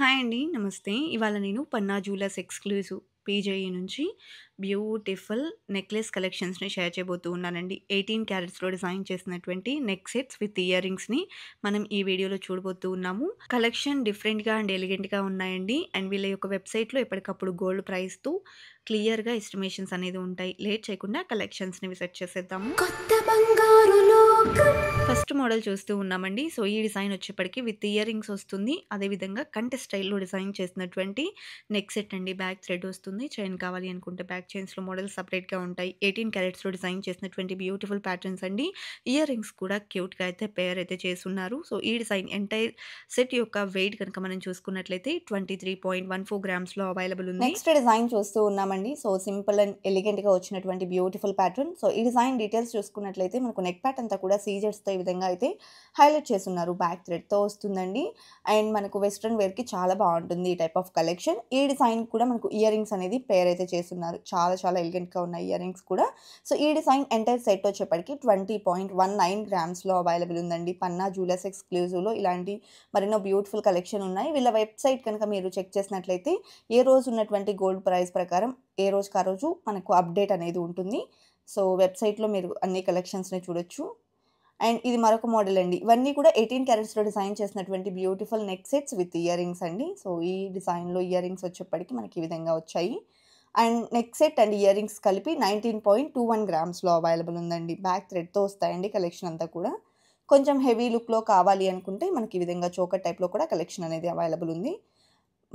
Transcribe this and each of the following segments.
hi అండి నమస్తే ఇవాళ నేను పన్నా జ్యూలర్స్ ఎక్స్క్లూజివ్ పీజేఈ నుంచి బ్యూటిఫుల్ నెక్లెస్ కలెక్షన్స్ని షేర్ చేయబోతూ ఉన్నానండి ఎయిటీన్ క్యారెట్స్లో డిజైన్ చేసినటువంటి నెక్ సెట్స్ విత్ ఇయర్ రింగ్స్ని మనం ఈ వీడియోలో చూడబోతూ ఉన్నాము కలెక్షన్ డిఫరెంట్గా అండ్ ఎలిగెంట్గా ఉన్నాయండి అండ్ వీళ్ళ యొక్క వెబ్సైట్లో ఎప్పటికప్పుడు గోల్డ్ ప్రైస్తో క్లియర్గా ఎస్టిమేషన్స్ అనేది ఉంటాయి లేట్ చేయకుండా కలెక్షన్స్ని విసిట్ చేసేద్దాము కొత్త ఫస్ట్ మోడల్ చూస్తూ ఉన్నామండి సో ఈ డిజైన్ వచ్చేప్పటికి విత్ ఇయర్ రింగ్స్ వస్తుంది అదేవిధంగా కంటె స్టైల్లో డిజైన్ చేసినటువంటి నెక్ సెట్ అండి బ్యాక్ థ్రెడ్ వస్తుంది ఉంటుంది చైన్ కావాలి అనుకుంటే బ్యాక్ చైన్స్లో మోడల్స్ సపరేట్గా ఉంటాయి ఎయిటీన్ క్యారెట్స్లో డిజైన్ చేసినటువంటి బ్యూటిఫుల్ ప్యాటర్న్స్ అండి ఇయర్ రింగ్స్ కూడా క్యూట్గా అయితే పేర్ అయితే చేస్తున్నారు సో ఈ డిజైన్ ఎంటైర్ సెట్ యొక్క వెయిట్ కనుక మనం చూసుకున్నట్లయితే twenty three point one four గ్రామ్స్లో అవైలబుల్ ఉంది నెక్స్ట్ డిజైన్ చూస్తూ ఉన్నామండి సో సింపుల్ అండ్ ఎలిగెంట్గా వచ్చినటువంటి బ్యూటిఫుల్ ప్యాటర్న్ సో ఈ డిజైన్ డీటెయిల్స్ చూసుకున్నట్లయితే మనకు నెక్ ప్యాట్ అంతా కూడా సీజర్స్తో ఈ విధంగా అయితే హైలైట్ చేస్తున్నారు బ్యాక్ థ్రెడ్తో వస్తుందండి అండ్ మనకు వెస్ట్రన్ వేర్కి చాలా బాగుంటుంది ఈ టైప్ ఆఫ్ కలెక్షన్ ఈ డిజైన్ కూడా మనకు ఇయర్ రింగ్స్ అనేది అనేది పేర్ అయితే చేస్తున్నారు చాలా చాలా ఎలిగెంట్గా ఉన్నాయి ఇయర్ రింగ్స్ కూడా సో ఈ డిజైన్ ఎంటైర్ సెట్ వచ్చేప్పటికి ట్వంటీ పాయింట్ వన్ నైన్ గ్రామ్స్లో అవైలబుల్ ఉందండి పన్నా జ్యువెలర్స్ ఎక్స్క్లూజివ్లో ఇలాంటి మరెన్నో బ్యూటిఫుల్ కలెక్షన్ ఉన్నాయి వీళ్ళ వెబ్సైట్ కనుక మీరు చెక్ చేసినట్లయితే ఏ రోజు ఉన్నటువంటి గోల్డ్ ప్రైస్ ప్రకారం ఏ రోజుకి ఆ రోజు మనకు అప్డేట్ అనేది ఉంటుంది సో వెబ్సైట్లో మీరు అన్ని కలెక్షన్స్ని చూడొచ్చు అండ్ ఇది మరొక మోడల్ అండి ఇవన్నీ కూడా ఎయిటీన్ క్యారెట్స్లో డిజైన్ చేసినటువంటి beautiful neck sets with ear rings అండి సో ఈ డిజైన్లో ఇయర్ రింగ్స్ వచ్చేప్పటికి మనకి ఈ విధంగా వచ్చాయి and neck set and ear rings కలిపి నైన్టీన్ పాయింట్ టూ వన్ గ్రామ్స్లో అవైలబుల్ ఉందండి బ్యాక్ థ్రెడ్తో వస్తాయండి కలెక్షన్ అంతా కూడా కొంచెం హెవీ లుక్లో కావాలి అనుకుంటే మనకి ఈ విధంగా చోకర్ టైప్లో కూడా కలెక్షన్ అనేది అవైలబుల్ ఉంది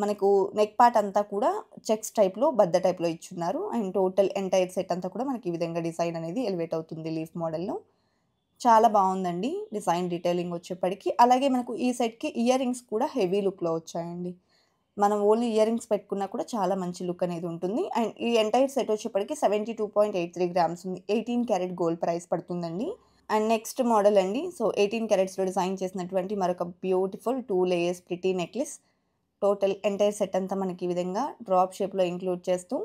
మనకు నెక్ పార్ట్ అంతా కూడా చెక్స్ టైప్లో బద్ద టైప్లో ఇచ్చున్నారు అండ్ టోటల్ ఎంటైర్ సెట్ అంతా కూడా మనకి ఈ విధంగా డిజైన్ అనేది ఎలివేట్ అవుతుంది లీఫ్ మోడల్లో చాలా బాగుందండి డిజైన్ డీటెయిలింగ్ వచ్చేప్పటికి అలాగే మనకు ఈ సెట్కి ఇయర్ రింగ్స్ కూడా హెవీ లుక్లో వచ్చాయండి మనం ఓన్లీ ఇయర్ రింగ్స్ పెట్టుకున్నా కూడా చాలా మంచి లుక్ అనేది ఉంటుంది అండ్ ఈ ఎంటైర్ సెట్ వచ్చేప్పటికి seventy two point eight three grams ఉంది ఎయిటీన్ క్యారెట్ గోల్డ్ ప్రైస్ పడుతుందండి అండ్ నెక్స్ట్ మోడల్ అండి సో ఎయిటీన్ క్యారెట్స్లో డిజైన్ చేసినటువంటి మరొక beautiful two layers pretty necklace total entire set అంతా మనకి ఈ విధంగా డ్రాప్ షేప్లో ఇంక్లూడ్ చేస్తూ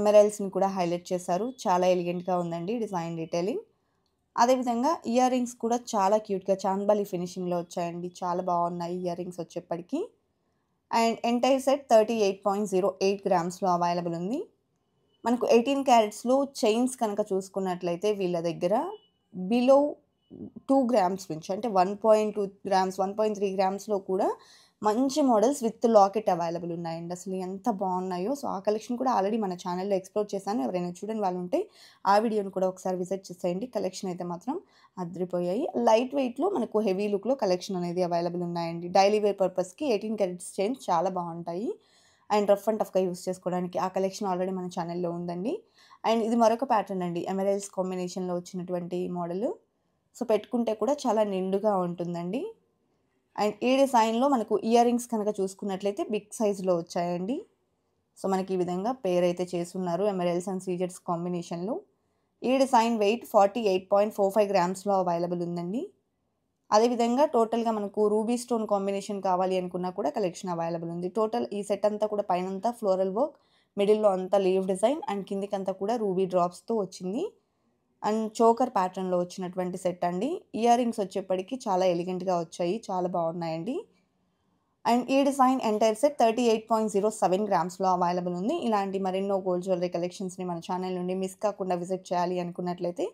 ఎమరైల్స్ని కూడా హైలైట్ చేశారు చాలా ఎలిగెంట్గా ఉందండి డిజైన్ డీటెయిలింగ్ అదేవిధంగా ఇయర్ రింగ్స్ కూడా చాలా క్యూట్గా చాందబాలి ఫినిషింగ్లో వచ్చాయండి చాలా బాగున్నాయి ఇయర్ రింగ్స్ వచ్చేప్పటికీ and entire set thirty eight point zero eight గ్రామ్స్లో అవైలబుల్ ఉంది మనకు ఎయిటీన్ క్యారెట్స్లో చైన్స్ కనుక చూసుకున్నట్లయితే వీళ్ళ దగ్గర బిలో టూ గ్రామ్స్ నుంచి అంటే one point two grams one point three గ్రామ్స్లో కూడా మంచి మోడల్స్ విత్ లాకెట్ అవైలబుల్ ఉన్నాయండి అసలు ఎంత బాగున్నాయో సో ఆ కలెక్షన్ కూడా ఆల్రెడీ మన ఛానల్లో ఎక్స్ప్లోర్ చేశాను ఎవరైనా చూడని వాళ్ళు ఉంటే ఆ వీడియోని కూడా ఒకసారి విజిట్ చేసేయండి కలెక్షన్ అయితే మాత్రం అద్రిపోయాయి లైట్ వెయిట్లో మనకు హెవీ లుక్లో కలెక్షన్ అనేది అవైలబుల్ ఉన్నాయండి డైలీ వేర్ పర్పస్కి ఎయిటీన్ క్యారెట్స్ చైన్స్ చాలా బాగుంటాయి అండ్ రఫ్ అండ్ టఫ్గా యూస్ చేసుకోవడానికి ఆ కలెక్షన్ ఆల్రెడీ మన ఛానల్లో ఉందండి అండ్ ఇది మరొక ప్యాటర్న్ అండి ఎమరైల్స్ కాంబినేషన్లో వచ్చినటువంటి మోడల్ సో పెట్టుకుంటే కూడా చాలా నిండుగా ఉంటుందండి అండ్ ఈ డిజైన్లో మనకు ఇయర్ రింగ్స్ కనుక చూసుకున్నట్లయితే బిగ్ సైజులో వచ్చాయండి సో మనకి ఈ విధంగా పేర్ అయితే చేస్తున్నారు ఎమరల్స్ అండ్ సీజర్స్ కాంబినేషన్లో ఈ design weight forty eight point four five గ్రామ్స్లో అవైలబుల్ ఉందండి అదేవిధంగా టోటల్గా మనకు రూబీ స్టోన్ కాంబినేషన్ కావాలి అనుకున్నా కూడా కలెక్షన్ అవైలబుల్ ఉంది టోటల్ ఈ సెట్ అంతా కూడా పైనంతా ఫ్లోరల్ వర్క్ మిడిల్లో అంతా లీవ్ డిజైన్ అండ్ కిందికంతా కూడా రూబీ డ్రాప్స్తో వచ్చింది అండ్ చోకర్ ప్యాటర్న్లో వచ్చినటువంటి సెట్ అండి ఇయర్ రింగ్స్ వచ్చేప్పటికీ చాలా ఎలిగెంట్గా వచ్చాయి చాలా బాగున్నాయండి అండ్ ఈ design entire set thirty eight point zero seven గ్రామ్స్లో అవైలబుల్ ఉంది ఇలాంటి మరెన్నో గోల్డ్ జ్యువెలరీ కలెక్షన్స్ని మన ఛానల్ నుండి మిస్ కాకుండా విజిట్ చేయాలి అనుకున్నట్లయితే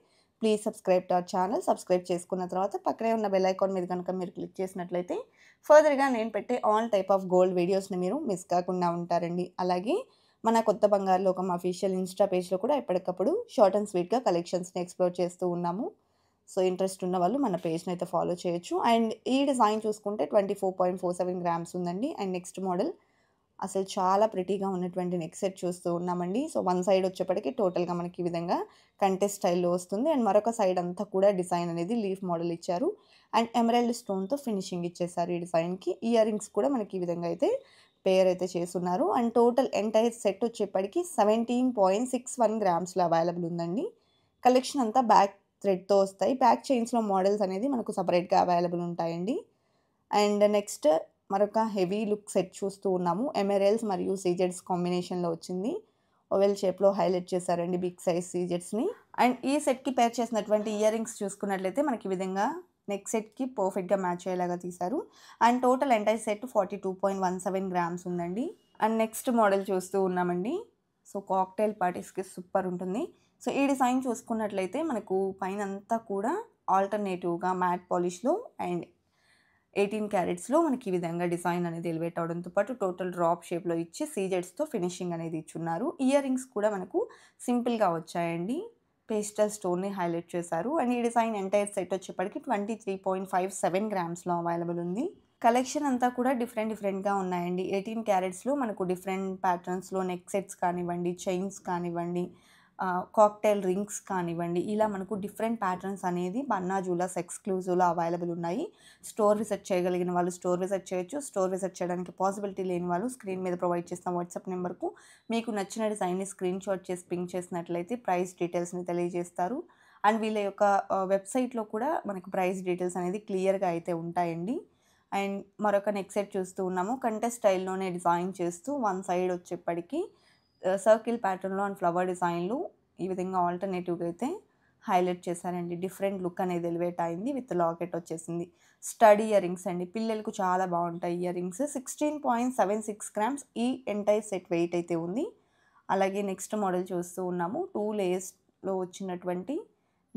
please subscribe to our channel subscribe చేసుకున్న తర్వాత పక్కనే ఉన్న బెల్ ఐకాన్ మీద కనుక మీరు క్లిక్ చేసినట్లయితే ఫర్దర్గా నేను పెట్టే ఆల్ టైప్ ఆఫ్ గోల్డ్ వీడియోస్ని మీరు మిస్ కాకుండా ఉంటారండి అలాగే మన కొత్త బంగారు లోకం అఫీషియల్ ఇన్స్టా పేజ్లో కూడా ఎప్పటికప్పుడు షార్ట్ అండ్ స్వీట్గా కలెక్షన్స్ని ఎక్స్ప్లోర్ చేస్తూ ఉన్నాము సో ఇంట్రెస్ట్ ఉన్న వాళ్ళు మన పేజ్ని అయితే ఫాలో చేయొచ్చు అండ్ ఈ డిజైన్ చూసుకుంటే twenty four point four seven grams ఉందండి అండ్ నెక్స్ట్ మోడల్ అసలు చాలా ప్రిటీగా ఉన్నటువంటి నెక్ సెట్ చూస్తూ ఉన్నామండి సో వన్ సైడ్ వచ్చేప్పటికి టోటల్గా మనకి ఈ విధంగా కంటెస్ట్ స్టైల్లో వస్తుంది అండ్ మరొక సైడ్ అంతా కూడా డిజైన్ అనేది లీఫ్ మోడల్ ఇచ్చారు అండ్ ఎమరాల్డ్ స్టోన్తో ఫినిషింగ్ ఇచ్చేసారు ఈ డిజైన్కి ఇయర్ రింగ్స్ కూడా మనకి ఈ విధంగా అయితే పేర్ అయితే చేస్తున్నారు అండ్ టోటల్ ఎంటైర్ సెట్ వచ్చేప్పటికి సెవెంటీన్ పాయింట్ సిక్స్ వన్ గ్రామ్స్లో అవైలబుల్ ఉందండి కలెక్షన్ అంతా బ్యాక్ థ్రెడ్తో వస్తాయి బ్యాక్ చైన్స్లో మోడల్స్ అనేది మనకు సపరేట్గా అవైలబుల్ ఉంటాయండి అండ్ నెక్స్ట్ మరొక హెవీ లుక్ సెట్ చూస్తూ ఉన్నాము ఎమెరెల్స్ మరియు సీజెడ్స్ కాంబినేషన్లో వచ్చింది ఓవెల్ షేప్లో హైలైట్ చేశారండి బిగ్ సైజ్ సీజెట్స్ని అండ్ ఈ సెట్కి పేర్ చేసినటువంటి ఇయర్ రింగ్స్ చూసుకున్నట్లయితే మనకి విధంగా నెక్ సెట్కి పర్ఫెక్ట్గా మ్యాచ్ అయ్యేలాగా తీశారు and total entire set forty two point one seven grams ఉందండి అండ్ నెక్స్ట్ మోడల్ చూస్తూ ఉన్నామండి సో కాక్టైల్ పార్టీస్కి సూపర్ ఉంటుంది సో ఈ డిజైన్ చూసుకున్నట్లయితే మనకు పైన అంతా కూడా ఆల్టర్నేటివ్గా మ్యాట్ పాలిష్లో అండ్ ఎయిటీన్ క్యారెట్స్లో మనకి ఈ విధంగా డిజైన్ అనేది ఎలివేట్ అవడంతో పాటు టోటల్ డ్రాప్ షేప్లో ఇచ్చి సీజెట్స్తో ఫినిషింగ్ అనేది ఇచ్చున్నారు ఇయర్ రింగ్స్ కూడా మనకు సింపుల్గా వచ్చాయండి పేస్టల్ స్టోన్ని హైలైట్ చేశారు అండ్ ఈ డిజైన్ ఎంటైర్ సెట్ వచ్చేప్పటికి twenty three point five seven గ్రామ్స్లో అవైలబుల్ ఉంది కలెక్షన్ అంతా కూడా డిఫరెంట్ డిఫరెంట్గా ఉన్నాయండి ఎయిటీన్ క్యారెట్స్లో మనకు డిఫరెంట్ ప్యాటర్న్స్లో నెక్ సెట్స్ కానివ్వండి చైన్స్ కానివ్వండి కాక్టైల్ రింగ్స్ కానివ్వండి ఇలా మనకు డిఫరెంట్ ప్యాటర్న్స్ అనేది బన్నా జూలాస్ ఎక్స్క్లూజివ్లో అవైలబుల్ ఉన్నాయి స్టోర్ విజిట్ చేయగలిగిన వాళ్ళు స్టోర్ విజిట్ చేయొచ్చు స్టోర్ విజిట్ చేయడానికి పాసిబిలిటీ లేని వాళ్ళు స్క్రీన్ మీద ప్రొవైడ్ చేస్తాం వాట్సాప్ నెంబర్కు మీకు నచ్చిన డిజైన్ని స్క్రీన్ షాట్ చేసి పింక్ చేసినట్లయితే ప్రైస్ డీటెయిల్స్ని తెలియజేస్తారు అండ్ వీళ్ళ యొక్క వెబ్సైట్లో కూడా మనకు ప్రైస్ డీటెయిల్స్ అనేది క్లియర్గా అయితే ఉంటాయండి అండ్ మరొక నెక్స్ట్ సెట్ చూస్తూ ఉన్నాము కంటెస్ట్ స్టైల్లోనే డిజైన్ చేస్తూ వన్ సైడ్ వచ్చేప్పటికీ సర్కిల్ ప్యాటర్న్లో అండ్ ఫ్లవర్ డిజైన్లు ఈ విధంగా ఆల్టర్నేటివ్గా అయితే హైలైట్ చేశారండి డిఫరెంట్ లుక్ అనేది ఎలివేట్ అయింది విత్ లాకెట్ వచ్చేసింది స్టడీ ఇయర్ రింగ్స్ అండి పిల్లలకు చాలా బాగుంటాయి ear rings sixteen point seven six grams ఈ ఎంటైర్ సెట్ వెయిట్ అయితే ఉంది అలాగే నెక్స్ట్ మోడల్ చూస్తూ ఉన్నాము టూ లేయర్స్లో వచ్చినటువంటి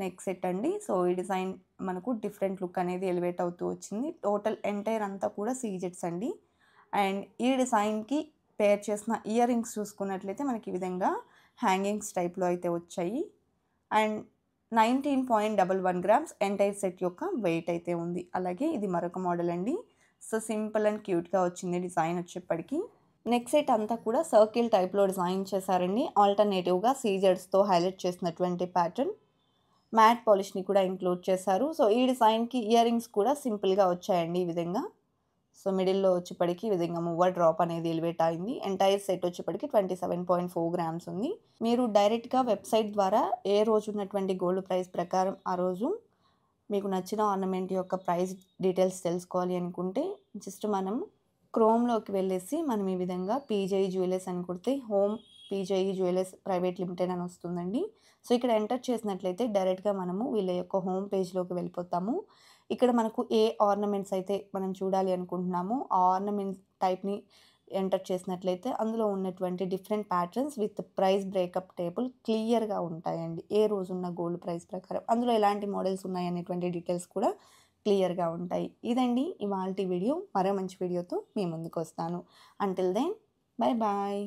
నెక్ సెట్ అండి సో ఈ డిజైన్ మనకు డిఫరెంట్ లుక్ అనేది ఎలివేట్ అవుతూ వచ్చింది టోటల్ ఎంటైర్ అంతా కూడా సీజెట్స్ అండి అండ్ ఈ డిజైన్కి పేర్ చేసిన ఇయర్ రింగ్స్ చూసుకున్నట్లయితే మనకి ఈ విధంగా హ్యాంగింగ్స్ టైప్లో అయితే వచ్చాయి and nineteen point double one grams entire set యొక్క వెయిట్ అయితే ఉంది అలాగే ఇది మరొక మోడల్ అండి సో సింపుల్ అండ్ క్యూట్గా వచ్చింది డిజైన్ వచ్చేప్పటికి నెక్స్ట్ సెట్ అంతా కూడా సర్కిల్ టైప్లో డిజైన్ చేశారండి ఆల్టర్నేటివ్గా సీజర్స్తో హైలైట్ చేసినటువంటి ప్యాటర్న్ మ్యాట్ పాలిష్ని కూడా ఇంక్లూడ్ చేశారు సో ఈ డిజైన్కి ఇయర్ రింగ్స్ కూడా సింపుల్గా వచ్చాయండి ఈ విధంగా సో మిడిల్లో వచ్చేప్పటికి ఈ విధంగా మూవర్ డ్రాప్ అనేది ఎలివేట్ అయింది ఎంటైర్ సెట్ వచ్చేప్పటికి twenty seven point four grams ఉంది మీరు డైరెక్ట్గా వెబ్సైట్ ద్వారా ఏ రోజు ఉన్నటువంటి గోల్డ్ ప్రైస్ ప్రకారం ఆ రోజు మీకు నచ్చిన ఆర్నమెంట్ యొక్క ప్రైస్ డీటెయిల్స్ తెలుసుకోవాలి అనుకుంటే జస్ట్ మనం క్రోమ్లోకి వెళ్ళేసి మనం ఈ విధంగా పీజేఈ జ్యువెలర్స్ అని కుడితే home PJE jewellers private limited అని వస్తుందండి సో ఇక్కడ ఎంటర్ చేసినట్లయితే డైరెక్ట్గా మనము వీళ్ళ యొక్క హోమ్ పేజ్లోకి వెళ్ళిపోతాము ఇక్కడ మనకు ఏ ఆర్నమెంట్స్ అయితే మనం చూడాలి అనుకుంటున్నామో ఆ ఆర్నమెంట్ టైప్ని ఎంటర్ చేసినట్లయితే అందులో ఉన్నటువంటి different patterns with price breakup table క్లియర్గా ఉంటాయండి ఏ రోజున్న గోల్డ్ ప్రైస్ ప్రకారం అందులో ఎలాంటి మోడల్స్ ఉన్నాయి అనేటువంటి డీటెయిల్స్ కూడా క్లియర్గా ఉంటాయి ఇదండి ఇవాళ వీడియో మరో మంచి వీడియోతో మీ ముందుకు వస్తాను అంటిల్ దెన్ బాయ్ బాయ్